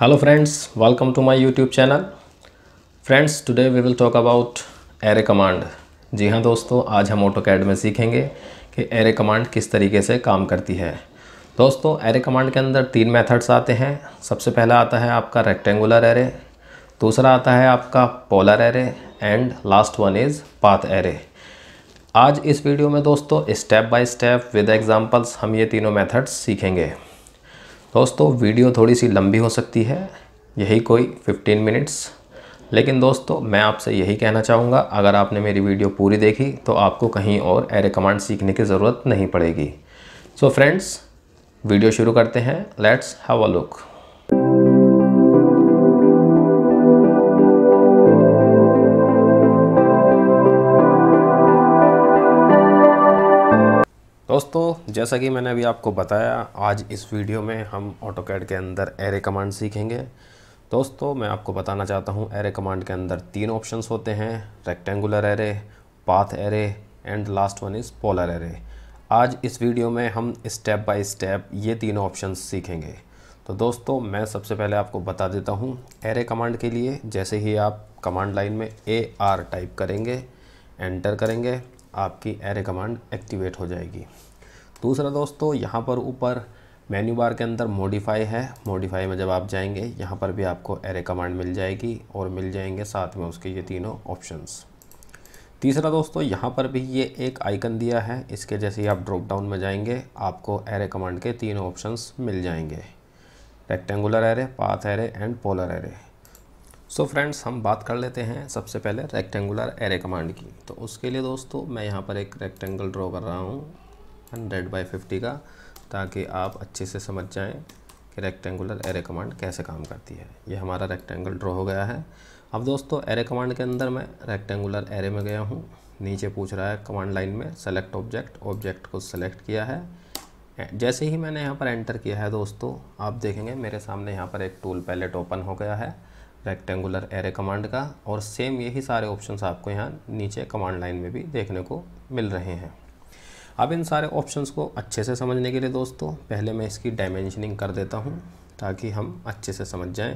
hello friends welcome to my youtube channel friends today we will talk about array command जी हाँ दोस्तों आज हम auto CAD में सीखेंगे कि एरे कमांड किस तरीके से काम करती है दोस्तों एरे कमांड के अंदर तीन मेथड्स आते हैं सबसे पहला आता है आपका रेक्टेंगुलर एरे दूसरा आता है आपका polar array and last one is path array आज इस वीडियो में दोस्तों step by step with examples हम ये तीनों मेथड्स सीखेंगे दोस्तों वीडियो थोड़ी सी लंबी हो सकती है यही कोई 15 मिनट्स लेकिन दोस्तों मैं आपसे यही कहना चाहूँगा अगर आपने मेरी वीडियो पूरी देखी तो आपको कहीं और एरे कमांड सीखने की ज़रूरत नहीं पड़ेगी सो so फ्रेंड्स वीडियो शुरू करते हैं लेट्स हैव अ लुक दोस्तों जैसा कि मैंने अभी आपको बताया आज इस वीडियो में हम कैड के अंदर एरे कमांड सीखेंगे दोस्तों मैं आपको बताना चाहता हूं एरे कमांड के अंदर तीन ऑप्शंस होते हैं rectangular array path array and last one is polar array आज इस वीडियो में हम स्टेप बाय स्टेप ये तीन ऑप्शन सीखेंगे तो दोस्तों मैं सबसे पहले आपको बता देता हूँ एरे कमांड के लिए जैसे ही आप कमांड लाइन में ए आर टाइप करेंगे एंटर करेंगे आपकी एरे कमांड एक्टिवेट हो जाएगी दूसरा दोस्तों यहाँ पर ऊपर मेन्यू बार के अंदर मॉडिफाई है मॉडिफाई में जब आप जाएंगे यहाँ पर भी आपको एरे कमांड मिल जाएगी और मिल जाएंगे साथ में उसके ये तीनों ऑप्शंस तीसरा दोस्तों यहाँ पर भी ये एक आइकन दिया है इसके जैसे ही आप ड्रॉप डाउन में जाएंगे आपको एरे कमांड के तीनों ऑप्शंस मिल जाएंगे rectangular array path array and polar array so friends हम बात कर लेते हैं सबसे पहले रेक्टेंगुलर एरे कमांड की तो उसके लिए दोस्तों मैं यहाँ पर एक रेक्टेंगल ड्रॉ कर रहा हूँ हंड्रेड बाई फिफ्टी का ताकि आप अच्छे से समझ जाएं कि रेक्टेंगुलर एरे कमांड कैसे काम करती है ये हमारा रेक्टेंगल ड्रॉ हो गया है अब दोस्तों एरे कमांड के अंदर मैं रेक्टेंगुलर एरे में गया हूँ नीचे पूछ रहा है कमांड लाइन में सेलेक्ट ऑब्जेक्ट ऑब्जेक्ट को सेलेक्ट किया है जैसे ही मैंने यहाँ पर एंटर किया है दोस्तों आप देखेंगे मेरे सामने यहाँ पर एक टूल पैलेट ओपन हो गया है रेक्टेंगुलर एरे कमांड का और सेम यही सारे ऑप्शंस आपको यहाँ नीचे कमांड लाइन में भी देखने को मिल रहे हैं अब इन सारे ऑप्शंस को अच्छे से समझने के लिए दोस्तों पहले मैं इसकी डायमेंशनिंग कर देता हूँ ताकि हम अच्छे से समझ जाएँ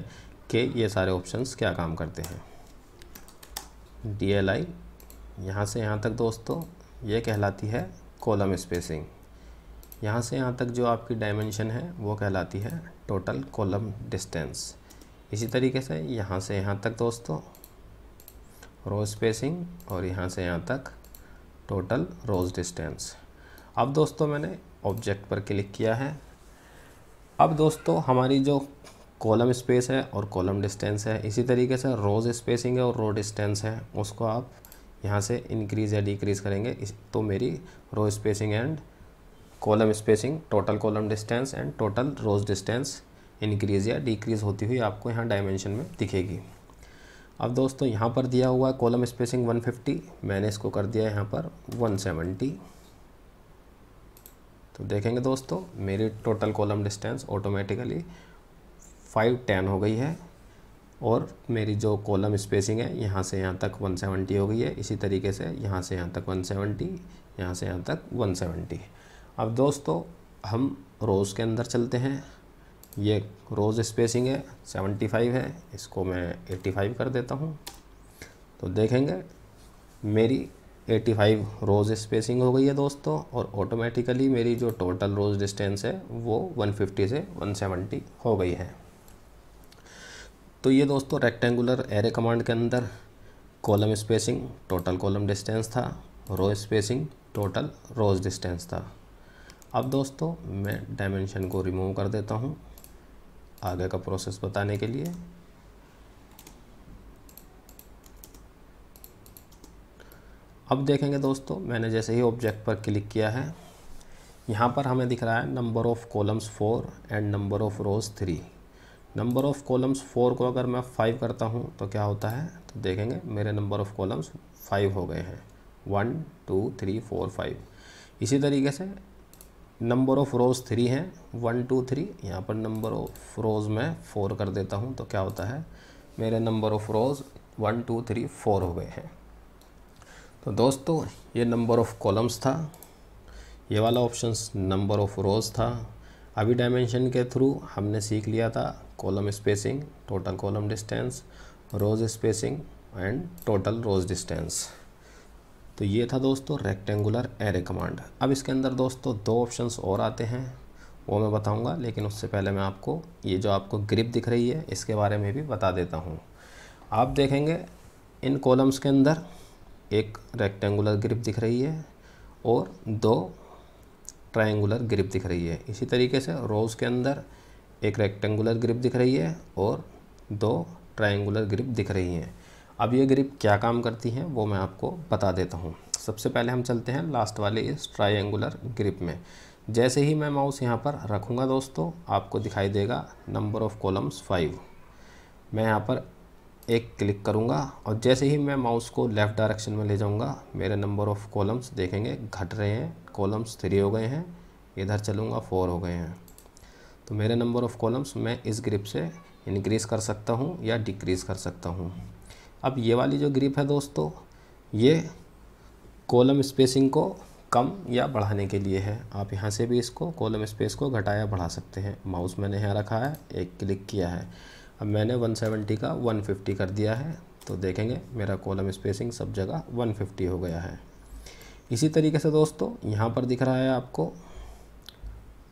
कि ये सारे ऑप्शंस क्या काम करते हैं डी एल आई यहाँ से यहाँ तक दोस्तों ये कहलाती है कॉलम स्पेसिंग यहाँ से यहाँ तक जो आपकी डायमेंशन है वो कहलाती है टोटल कॉलम डिस्टेंस इसी तरीके से यहाँ से यहाँ तक दोस्तों रो स्पेसिंग और यहाँ से यहाँ तक टोटल रोज डिस्टेंस अब दोस्तों मैंने ऑब्जेक्ट पर क्लिक किया है अब दोस्तों हमारी जो कॉलम स्पेस है और कॉलम डिस्टेंस है इसी तरीके से रोज़ स्पेसिंग है और रो डिस्टेंस है उसको आप यहाँ से इंक्रीज़ या डिक्रीज़ करेंगे इस तो मेरी row spacing and column spacing total column distance and total rows distance increase या डिक्रीज़ होती हुई आपको यहाँ डायमेंशन में दिखेगी अब दोस्तों यहाँ पर दिया हुआ है कॉलम स्पेसिंग 150 मैंने इसको कर दिया यहाँ पर 170 तो देखेंगे दोस्तों मेरी total column distance automatically five ten हो गई है और मेरी जो कॉलम स्पेसिंग है यहाँ से यहाँ तक 170 हो गई है इसी तरीके से यहाँ से यहाँ तक 170 यहाँ से यहाँ तक 170 अब दोस्तों हम रोज़ के अंदर चलते हैं ये रोज़ स्पेसिंग है 75 है इसको मैं 85 कर देता हूँ तो देखेंगे मेरी 85 रोज़ स्पेसिंग हो गई है दोस्तों और ऑटोमेटिकली मेरी जो टोटल रोज़ डिस्टेंस है वो 150 से 170 हो गई है तो ये दोस्तों रेक्टेंगुलर एरे कमांड के अंदर column spacing total column distance था row spacing total rows distance था अब दोस्तों मैं डायमेंशन को रिमूव कर देता हूँ आगे का प्रोसेस बताने के लिए अब देखेंगे दोस्तों मैंने जैसे ही ऑब्जेक्ट पर क्लिक किया है यहाँ पर हमें दिख रहा है number of columns four and number of rows three number of columns four को अगर मैं फाइव करता हूँ तो क्या होता है तो देखेंगे मेरे नंबर ऑफ़ कॉलम्स फाइव हो गए हैं one two three four five इसी तरीके से नंबर ऑफ़ रोज़ थ्री हैं वन टू थ्री यहाँ पर नंबर ऑफ़ रोज़ में फ़ोर कर देता हूँ तो क्या होता है मेरे number of rows one two three four हो गए हैं तो दोस्तों ये नंबर ऑफ़ कॉलम्स था ये वाला ऑप्शन नंबर ऑफ़ रोज़ था अभी डायमेंशन के थ्रू हमने सीख लिया था column spacing total column distance rows spacing and total rows distance तो ये था दोस्तों रेक्टेंगुलर एरे कमांड अब इसके अंदर दोस्तों दो ऑप्शंस और आते हैं वो मैं बताऊंगा लेकिन उससे पहले मैं आपको ये जो आपको ग्रिप दिख रही है इसके बारे में भी बता देता हूँ आप देखेंगे इन कॉलम्स के अंदर एक रेक्टेंगुलर ग्रिप दिख रही है और दो ट्रायंगुलर ग्रिप दिख रही है इसी तरीके से रोज़ के अंदर एक रेक्टेंगुलर ग्रिप दिख रही है और दो ट्रायंगुलर ग्रिप दिख रही हैं अब ये ग्रिप क्या काम करती हैं वो मैं आपको बता देता हूँ सबसे पहले हम चलते हैं लास्ट वाले इस ट्रायंगुलर ग्रिप में जैसे ही मैं माउस यहाँ पर रखूँगा दोस्तों आपको दिखाई देगा नंबर ऑफ़ कॉलम्स फाइव मैं यहाँ पर एक क्लिक करूँगा और जैसे ही मैं माउस को लेफ़्ट डायरेक्शन में ले जाऊँगा मेरे नंबर ऑफ़ कॉलम्स देखेंगे घट रहे हैं कॉलम्स थ्री हो गए हैं इधर चलूँगा फोर हो गए हैं तो मेरे नंबर ऑफ़ कॉलम्स मैं इस ग्रिप से इनक्रीज़ कर सकता हूँ या डिक्रीज़ कर सकता हूँ अब ये वाली जो ग्रिप है दोस्तों ये कॉलम स्पेसिंग को कम या बढ़ाने के लिए है आप यहाँ से भी इसको कॉलम स्पेस को घटाया बढ़ा सकते हैं माउस मैंने यहाँ रखा है एक क्लिक किया है अब मैंने 170 का 150 कर दिया है तो देखेंगे मेरा कॉलम स्पेसिंग सब जगह 150 हो गया है इसी तरीके से दोस्तों यहाँ पर दिख रहा है आपको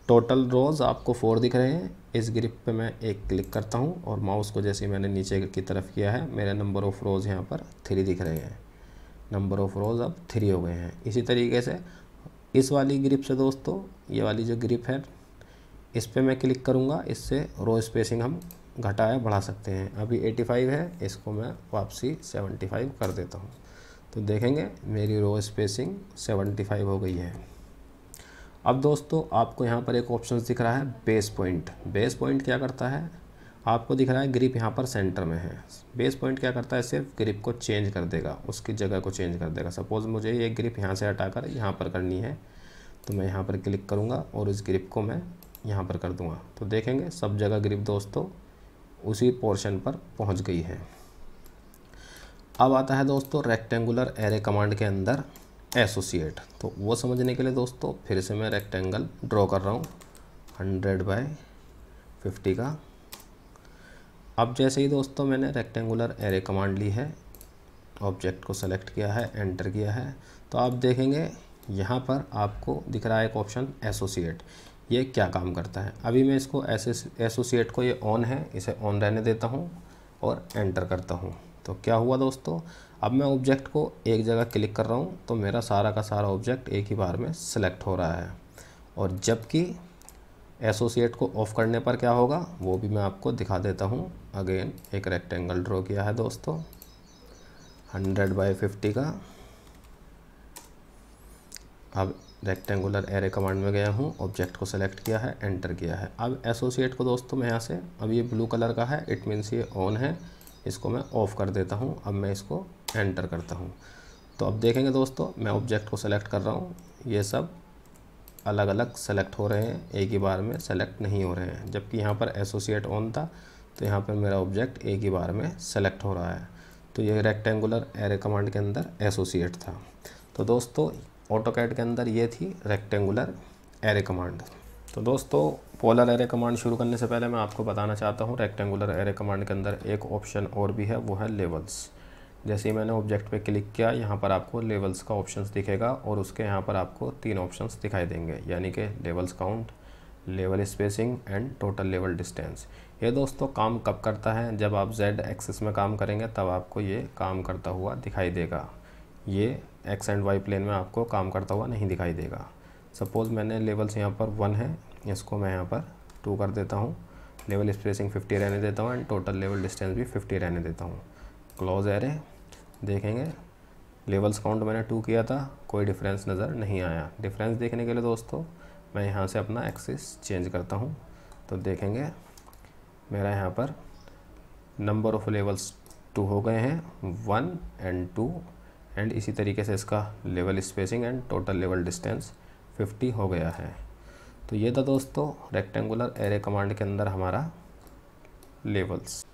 टोटल रोज़ आपको फोर दिख रहे हैं इस ग्रिप पे मैं एक क्लिक करता हूँ और माउस को जैसे मैंने नीचे की तरफ किया है मेरे नंबर ऑफ़ रोज़ यहाँ पर थ्री दिख रहे हैं नंबर ऑफ़ रोज़ अब थ्री हो गए हैं इसी तरीके से इस वाली ग्रिप से दोस्तों ये वाली जो ग्रिप है इस पर मैं क्लिक करूँगा इससे रो स्पेसिंग हम घटाया बढ़ा सकते हैं अभी 85 है इसको मैं वापसी 75 कर देता हूँ तो देखेंगे मेरी रो स्पेसिंग 75 हो गई है अब दोस्तों आपको यहाँ पर एक ऑप्शन दिख रहा है बेस पॉइंट बेस पॉइंट क्या करता है आपको दिख रहा है ग्रिप यहाँ पर सेंटर में है बेस पॉइंट क्या करता है सिर्फ ग्रिप को चेंज कर देगा उसकी जगह को चेंज कर देगा सपोज़ मुझे ये ग्रिप यहाँ से हटाकर यहाँ पर करनी है तो मैं यहाँ पर क्लिक करूँगा और इस ग्रिप को मैं यहाँ पर कर दूँगा तो देखेंगे सब जगह ग्रिप दोस्तों उसी पोर्शन पर पहुंच गई है अब आता है दोस्तों रेक्टेंगुलर एरे कमांड के अंदर एसोसिएट तो वो समझने के लिए दोस्तों फिर से मैं रेक्टेंगल ड्रॉ कर रहा हूँ हंड्रेड बाय फिफ्टी का अब जैसे ही दोस्तों मैंने रेक्टेंगुलर एरे कमांड ली है ऑब्जेक्ट को सेलेक्ट किया है एंटर किया है तो आप देखेंगे यहाँ पर आपको दिख रहा है एक ऑप्शन एसोसिएट ये क्या काम करता है अभी मैं इसको एसोसिएट को ये ऑन है इसे ऑन रहने देता हूँ और एंटर करता हूँ तो क्या हुआ दोस्तों अब मैं ऑब्जेक्ट को एक जगह क्लिक कर रहा हूँ तो मेरा सारा का सारा ऑब्जेक्ट एक ही बार में सेलेक्ट हो रहा है और जबकि एसोसिएट को ऑफ़ करने पर क्या होगा वो भी मैं आपको दिखा देता हूँ अगेन एक रेक्टेंगल ड्रॉ किया है दोस्तों हंड्रेड बाई फिफ्टी का अब रेक्टेंगुलर एरे कमांड में गया हूँ ऑब्जेक्ट को सेलेक्ट किया है एंटर किया है अब एसोसिएट को दोस्तों मैं यहाँ से अब ये ब्लू कलर का है इट मीन्स ये ऑन है इसको मैं ऑफ़ कर देता हूँ अब मैं इसको एंटर करता हूँ तो अब देखेंगे दोस्तों मैं ऑब्जेक्ट को सेलेक्ट कर रहा हूँ ये सब अलग अलग सेलेक्ट हो रहे हैं एक ही बार में सेलेक्ट नहीं हो रहे हैं जबकि यहाँ पर एसोसिएट ऑन था तो यहाँ पर मेरा ऑब्जेक्ट एक ही बार में सेलेक्ट हो रहा है तो ये रेक्टेंगुलर एरे कमांड के अंदर एसोसिएट था तो दोस्तों ऑटो कैड के अंदर ये थी रेक्टेंगुलर एरे कमांड तो दोस्तों पोलर एरे कमांड शुरू करने से पहले मैं आपको बताना चाहता हूँ रेक्टेंगुलर एरे कमांड के अंदर एक ऑप्शन और भी है वो है लेवल्स जैसे ही मैंने ऑब्जेक्ट पे क्लिक किया यहाँ पर आपको लेवल्स का ऑप्शंस दिखेगा और उसके यहाँ पर आपको तीन ऑप्शंस दिखाई देंगे यानी कि levels count level spacing and total level distance ये दोस्तों काम कब करता है जब आप जेड एक्सिस में काम करेंगे तब आपको ये काम करता हुआ दिखाई देगा ये एक्स एंड वाई प्लेन में आपको काम करता हुआ नहीं दिखाई देगा सपोज़ मैंने लेवल्स यहाँ पर वन है इसको मैं यहाँ पर टू कर देता हूँ लेवल स्पेसिंग फिफ्टी रहने देता हूँ एंड टोटल लेवल डिस्टेंस भी फिफ्टी रहने देता हूँ क्लोज एरे देखेंगे लेवल्स काउंट मैंने टू किया था कोई डिफरेंस नज़र नहीं आया डिफरेंस देखने के लिए दोस्तों मैं यहाँ से अपना एक्सिस चेंज करता हूँ तो देखेंगे मेरा यहाँ पर नंबर ऑफ़ लेवल्स टू हो गए हैं वन एंड टू एंड इसी तरीके से इसका level spacing and total level distance 50 हो गया है तो ये था दोस्तों रेक्टेंगुलर एरे कमांड के अंदर हमारा लेवल्स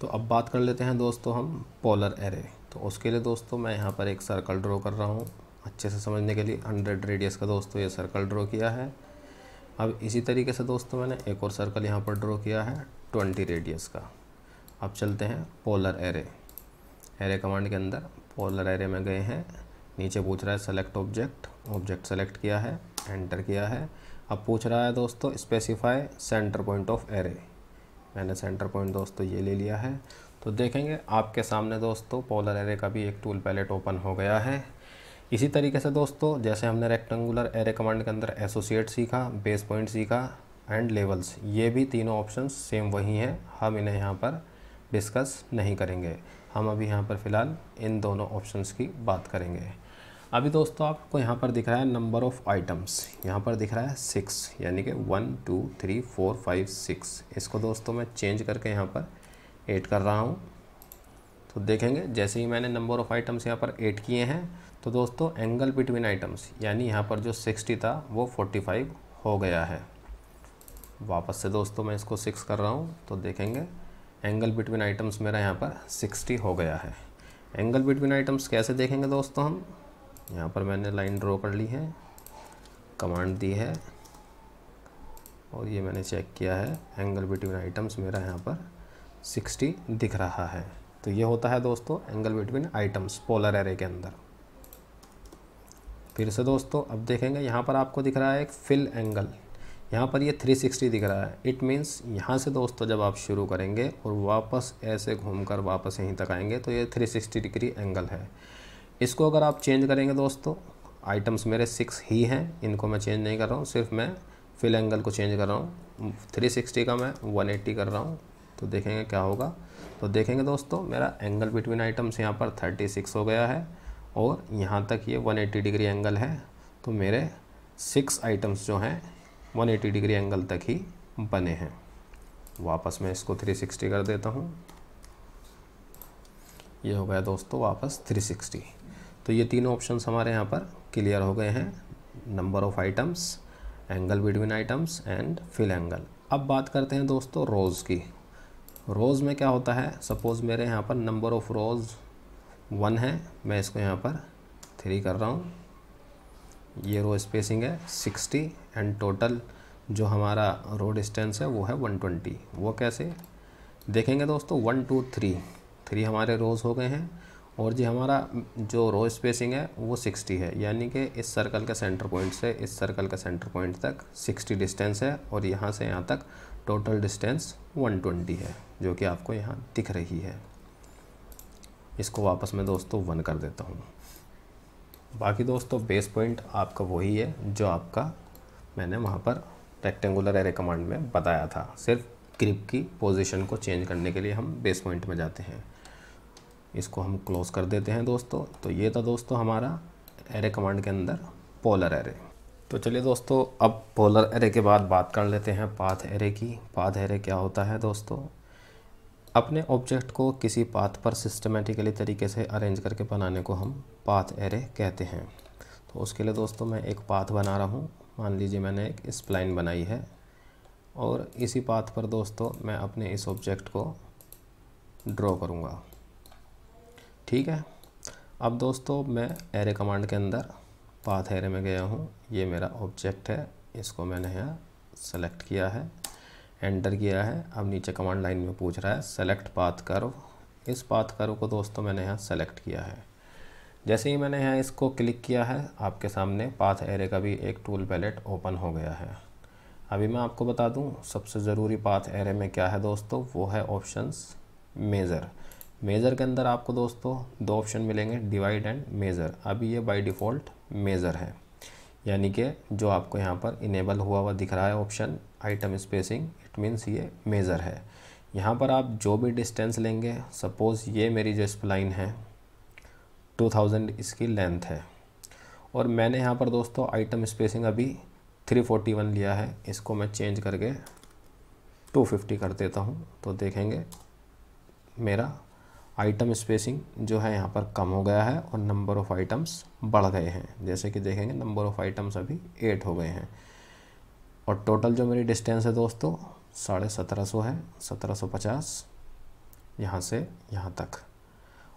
तो अब बात कर लेते हैं दोस्तों हम पोलर एरे तो उसके लिए दोस्तों मैं यहाँ पर एक सर्कल ड्रॉ कर रहा हूँ अच्छे से समझने के लिए हंड्रेड रेडियस का दोस्तों ये सर्कल ड्रॉ किया है अब इसी तरीके से दोस्तों मैंने एक और सर्कल यहाँ पर ड्रॉ किया है ट्वेंटी रेडियस का अब चलते हैं पोलर एरे एरे कमांड के अंदर और एरे में गए हैं नीचे पूछ रहा है सेलेक्ट ऑब्जेक्ट ऑब्जेक्ट सेलेक्ट किया है एंटर किया है अब पूछ रहा है दोस्तों specify centre point of array मैंने सेंटर पॉइंट दोस्तों ये ले लिया है तो देखेंगे आपके सामने दोस्तों पोलर एरे का भी एक टूल पैलेट ओपन हो गया है इसी तरीके से दोस्तों जैसे हमने रेक्टेंगुलर एरे कमांड के अंदर एसोसिएट सीखा बेस पॉइंट सीखा एंड लेवल्स ये भी तीनों ऑप्शन सेम वही हैं हम इन्हें यहाँ पर डिस्कस नहीं करेंगे हम अभी यहाँ पर फ़िलहाल इन दोनों ऑप्शंस की बात करेंगे अभी दोस्तों आपको यहाँ पर दिख रहा है नंबर ऑफ़ आइटम्स यहाँ पर दिख रहा है सिक्स यानी कि one two three four five six इसको दोस्तों मैं चेंज करके यहाँ पर एड कर रहा हूँ तो देखेंगे जैसे ही मैंने नंबर ऑफ़ आइटम्स यहाँ पर एड किए हैं तो दोस्तों एंगल बिटवीन आइटम्स यानी यहाँ पर जो सिक्सटी था वो फोर्टी फाइव हो गया है वापस से दोस्तों मैं इसको सिक्स कर रहा हूँ तो देखेंगे एंगल बिटवीन आइटम्स मेरा यहाँ पर 60 हो गया है एंगल बिटवीन आइटम्स कैसे देखेंगे दोस्तों हम यहाँ पर मैंने लाइन ड्रॉ कर ली है कमांड दी है और ये मैंने चेक किया है एंगल बिटवीन आइटम्स मेरा यहाँ पर 60 दिख रहा है तो ये होता है दोस्तों angle between items polar array के अंदर फिर से दोस्तों अब देखेंगे यहाँ पर आपको दिख रहा है एक फिल एंगल यहाँ पर ये 360 दिख रहा है इट मीन्स यहाँ से दोस्तों जब आप शुरू करेंगे और वापस ऐसे घूमकर वापस यहीं तक आएंगे तो ये 360 डिग्री एंगल है इसको अगर आप चेंज करेंगे दोस्तों आइटम्स मेरे सिक्स ही हैं इनको मैं चेंज नहीं कर रहा हूँ सिर्फ मैं फिल एंगल को चेंज कर रहा हूँ थ्री का मैं वन कर रहा हूँ तो देखेंगे क्या होगा तो देखेंगे दोस्तों मेरा एंगल बिटवीन आइटम्स यहाँ पर थर्टी हो गया है और यहाँ तक ये 180 डिग्री एंगल है तो मेरे सिक्स आइटम्स जो हैं 180 डिग्री एंगल तक ही बने हैं वापस मैं इसको 360 कर देता हूँ ये हो गया दोस्तों वापस 360 तो ये तीनों ऑप्शंस हमारे यहाँ पर क्लियर हो गए हैं number of items angle between items and fill angle अब बात करते हैं दोस्तों रोज़ की रोज़ में क्या होता है सपोज़ मेरे यहाँ पर नंबर ऑफ़ रोज़ वन है मैं इसको यहाँ पर थ्री कर रहा हूँ ये रो स्पेसिंग है सिक्सटी एंड टोटल जो हमारा रो डिस्टेंस है वो है वन ट्वेंटी वो कैसे देखेंगे दोस्तों वन टू थ्री थ्री हमारे रोज़ हो गए हैं और जी हमारा जो रो स्पेसिंग है वो सिक्सटी है यानी कि इस सर्कल के सेंटर पॉइंट से इस सर्कल के सेंटर पॉइंट तक सिक्सटी डिस्टेंस है और यहाँ से यहाँ तक टोटल डिस्टेंस वन ट्वेंटी है जो कि आपको यहाँ दिख रही है इसको वापस मैं दोस्तों वन कर देता हूँ बाकी दोस्तों बेस पॉइंट आपका वही है जो आपका मैंने वहाँ पर रेक्टेंगुलर एरे कमांड में बताया था सिर्फ क्रिप की पोजीशन को चेंज करने के लिए हम बेस पॉइंट में जाते हैं इसको हम क्लोज़ कर देते हैं दोस्तों तो ये था दोस्तों हमारा एरे कमांड के अंदर पोलर एरे तो चलिए दोस्तों अब पोलर एरे के बाद बात कर लेते हैं पाथ एरे की पाथ एरे क्या होता है दोस्तों अपने ऑब्जेक्ट को किसी पाथ पर सिस्टमेटिकली तरीके से अरेंज करके बनाने को हम पाथ एरे कहते हैं तो उसके लिए दोस्तों मैं एक पाथ बना रहा हूँ मान लीजिए मैंने एक स्प्लाइन बनाई है और इसी पाथ पर दोस्तों मैं अपने इस ऑब्जेक्ट को ड्रॉ करूँगा ठीक है अब दोस्तों मैं एरे कमांड के अंदर पाथ एरे में गया हूँ ये मेरा ऑब्जेक्ट है इसको मैंने यहाँ सेलेक्ट किया है एंटर किया है अब नीचे कमांड लाइन में पूछ रहा है सेलेक्ट पाथ कर्व इस पाथ कर्व को दोस्तों मैंने यहाँ सेलेक्ट किया है जैसे ही मैंने यहाँ इसको क्लिक किया है आपके सामने पाथ एरे का भी एक टूल पैलेट ओपन हो गया है अभी मैं आपको बता दूँ सबसे ज़रूरी पाथ एरे में क्या है दोस्तों वो है ऑप्शंस मेज़र मेज़र के अंदर आपको दोस्तों दो ऑप्शन मिलेंगे डिवाइड एंड मेज़र अभी ये बाई डिफ़ॉल्ट मेज़र है यानी कि जो आपको यहाँ पर इनेबल हुआ हुआ दिख रहा है ऑप्शन आइटम स्पेसिंग मीन्स ये मेज़र है यहाँ पर आप जो भी डिस्टेंस लेंगे सपोज़ ये मेरी जो स्प्लाइन है 2000 इसकी लेंथ है और मैंने यहाँ पर दोस्तों आइटम स्पेसिंग अभी 341 लिया है इसको मैं चेंज करके 250 कर देता हूँ तो देखेंगे मेरा आइटम स्पेसिंग जो है यहाँ पर कम हो गया है और नंबर ऑफ़ आइटम्स बढ़ गए हैं जैसे कि देखेंगे नंबर ऑफ़ आइटम्स अभी एट हो गए हैं और टोटल जो मेरी डिस्टेंस है दोस्तों साढ़े सत्रह सौ है सत्रह सौ पचास यहाँ से यहाँ तक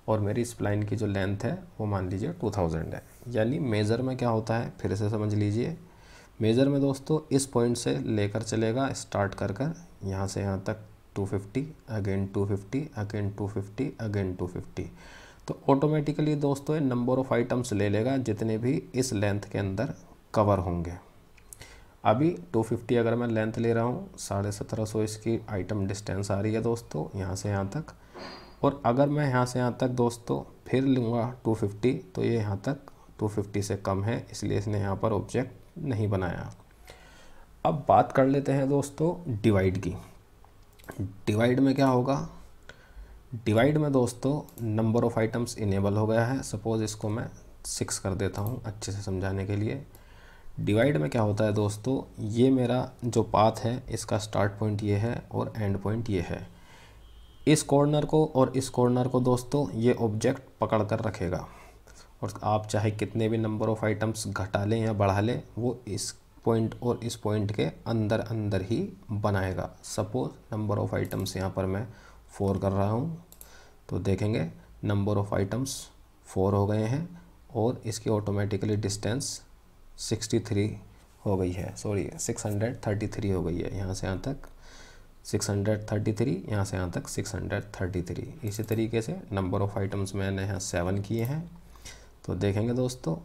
और मेरी स्प्लाइन की जो लेंथ है वो मान लीजिए टू थाउजेंड है यानी मेज़र में क्या होता है फिर से समझ लीजिए मेज़र में दोस्तों इस पॉइंट से लेकर चलेगा स्टार्ट कर कर यहाँ से यहाँ तक two fifty again two fifty again two fifty again two fifty तो ऑटोमेटिकली दोस्तों नंबर ऑफ़ आइटम्स ले लेगा जितने भी इस लेंथ के अंदर कवर होंगे अभी 250 अगर मैं लेंथ ले रहा हूँ साढ़े सत्रह सौ इसकी आइटम डिस्टेंस आ रही है दोस्तों यहाँ से यहाँ तक और अगर मैं यहाँ से यहाँ तक दोस्तों फिर लूँगा 250 तो ये यहाँ तक 250 से कम है इसलिए इसने यहाँ पर ऑब्जेक्ट नहीं बनाया अब बात कर लेते हैं दोस्तों डिवाइड की डिवाइड में क्या होगा डिवाइड में दोस्तों नंबर ऑफ़ आइटम्स इनेबल हो गया है सपोज़ इसको मैं सिक्स कर देता हूँ अच्छे से समझाने के लिए डिवाइड में क्या होता है दोस्तों ये मेरा जो पाथ है इसका स्टार्ट पॉइंट ये है और एंड पॉइंट ये है इस कॉर्नर को और इस कॉर्नर को दोस्तों ये ऑब्जेक्ट पकड़ कर रखेगा और आप चाहे कितने भी नंबर ऑफ़ आइटम्स घटा लें या बढ़ा लें वो इस पॉइंट और इस पॉइंट के अंदर अंदर ही बनाएगा सपोज नंबर ऑफ़ आइटम्स यहाँ पर मैं फोर कर रहा हूँ तो देखेंगे नंबर ऑफ़ आइटम्स फोर हो गए हैं और इसकी ऑटोमेटिकली डिस्टेंस सिक्सटी थ्री हो गई है sorry six hundred thirty three हो गई है यहाँ से यहाँ तक सिक्स हंड्रेड थर्टी थ्री यहाँ से यहाँ तक सिक्स हंड्रेड थर्टी थ्री इसी तरीके से नंबर ऑफ़ आइटम्स मैंने यहाँ सेवन किए हैं तो देखेंगे दोस्तों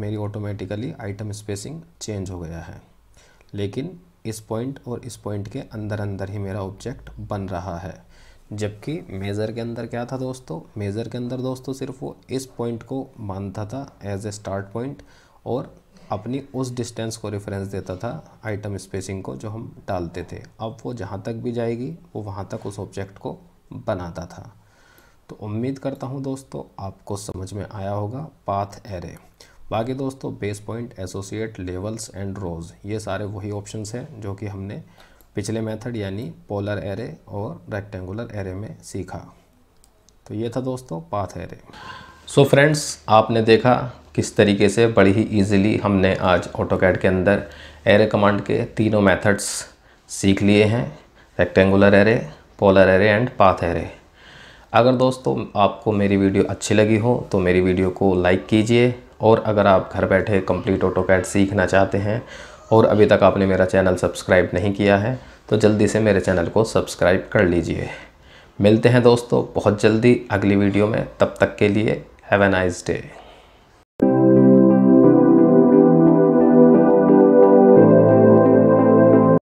मेरी ऑटोमेटिकली आइटम स्पेसिंग चेंज हो गया है लेकिन इस पॉइंट और इस पॉइंट के अंदर अंदर ही मेरा ऑब्जेक्ट बन रहा है जबकि मेज़र के अंदर क्या था दोस्तों मेज़र के अंदर दोस्तों सिर्फ वो इस पॉइंट को मानता था एज ए स्टार्ट पॉइंट और अपनी उस डिस्टेंस को रेफरेंस देता था आइटम स्पेसिंग को जो हम डालते थे अब वो जहाँ तक भी जाएगी वो वहाँ तक उस ऑब्जेक्ट को बनाता था तो उम्मीद करता हूँ दोस्तों आपको समझ में आया होगा पाथ एरे बाकी दोस्तों base point associate levels and rows ये सारे वही ऑप्शंस हैं जो कि हमने पिछले मेथड यानी पोलर एरे और रेक्टेंगुलर एरे में सीखा तो ये था दोस्तों path array so so friends आपने देखा किस तरीके से बड़ी ही ईजिली हमने आज ऑटो कैड के अंदर एरे कमांड के तीनों मेथड्स सीख लिए हैं rectangular array polar array and path array अगर दोस्तों आपको मेरी वीडियो अच्छी लगी हो तो मेरी वीडियो को लाइक कीजिए और अगर आप घर बैठे कंप्लीट ऑटो कैड सीखना चाहते हैं और अभी तक आपने मेरा चैनल सब्सक्राइब नहीं किया है तो जल्दी से मेरे चैनल को सब्सक्राइब कर लीजिए मिलते हैं दोस्तों बहुत जल्दी अगली वीडियो में तब तक के लिए हैव ए नाइस डे